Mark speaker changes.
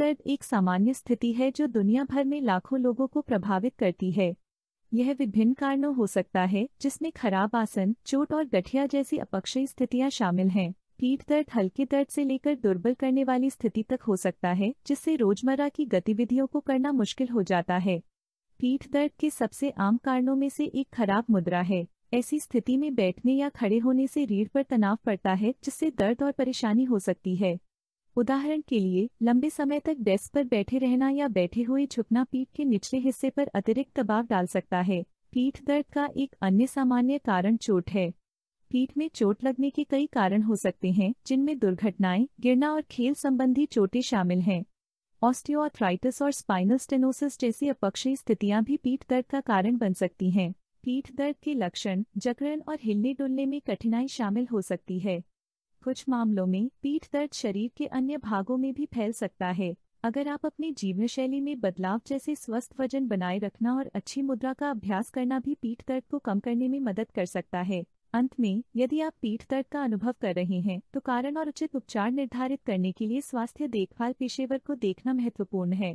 Speaker 1: दर्द एक सामान्य स्थिति है जो दुनिया भर में लाखों लोगों को प्रभावित करती है यह विभिन्न कारणों हो सकता है जिसमें खराब आसन चोट और गठिया जैसी अपक्षयी स्थितियां शामिल हैं पीठ दर्द हल्के दर्द से लेकर दुर्बल करने वाली स्थिति तक हो सकता है जिससे रोजमर्रा की गतिविधियों को करना मुश्किल हो जाता है पीठ दर्द के सबसे आम कारणों में से एक खराब मुद्रा है ऐसी स्थिति में बैठने या खड़े होने से रीढ़ पर तनाव पड़ता है जिससे दर्द और परेशानी हो सकती है उदाहरण के लिए लंबे समय तक डेस्क पर बैठे रहना या बैठे हुए झुकना पीठ के निचले हिस्से पर अतिरिक्त दबाव डाल सकता है पीठ दर्द का एक अन्य सामान्य कारण चोट है पीठ में चोट लगने के कई कारण हो सकते हैं जिनमें दुर्घटनाएं गिरना और खेल संबंधी चोटें शामिल हैं ऑस्टियोआर्थराइटिस और स्पाइनल स्टेनोसिस जैसी अपक्षी स्थितियां भी पीठ दर्द का कारण बन सकती हैं पीठ दर्द के लक्षण जकड़न और हिलने डुलने में कठिनाई शामिल हो सकती है कुछ मामलों में पीठ दर्द शरीर के अन्य भागों में भी फैल सकता है अगर आप अपनी जीवन शैली में बदलाव जैसे स्वस्थ वजन बनाए रखना और अच्छी मुद्रा का अभ्यास करना भी पीठ दर्द को कम करने में मदद कर सकता है अंत में यदि आप पीठ दर्द का अनुभव कर रहे हैं तो कारण और उचित उपचार निर्धारित करने के लिए स्वास्थ्य देखभाल पेशेवर को देखना महत्वपूर्ण है